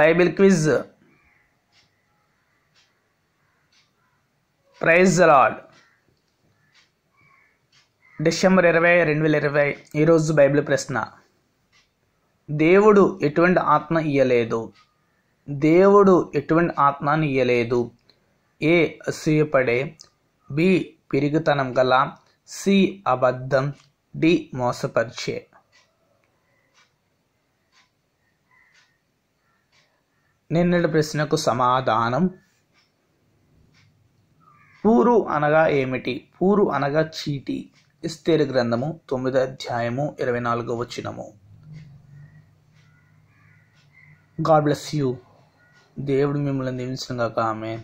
Bible quiz prize అలాడ్ December ఇరవై రెండు వేల ఇరవై ఈరోజు బైబిల్ ప్రశ్న దేవుడు ఎటువంటి ఆత్మ ఇయ్యలేదు దేవుడు ఎటువంటి ఆత్మను ఇయ్యలేదు ఏ అసూయపడే బి పిరిగితనం గల సి అబద్ధం డి మోసపరిచే నిన్నటి ప్రశ్నకు సమాధానం పూరు అనగా ఏమిటి పూరు అనగా చీటి ఇస్తేరు గ్రంథము తొమ్మిదో అధ్యాయము ఇరవై నాలుగో వచ్చినము గాడ్ బ్లెస్ యూ దేవుడు మిమ్మల్ని కాక ఆమె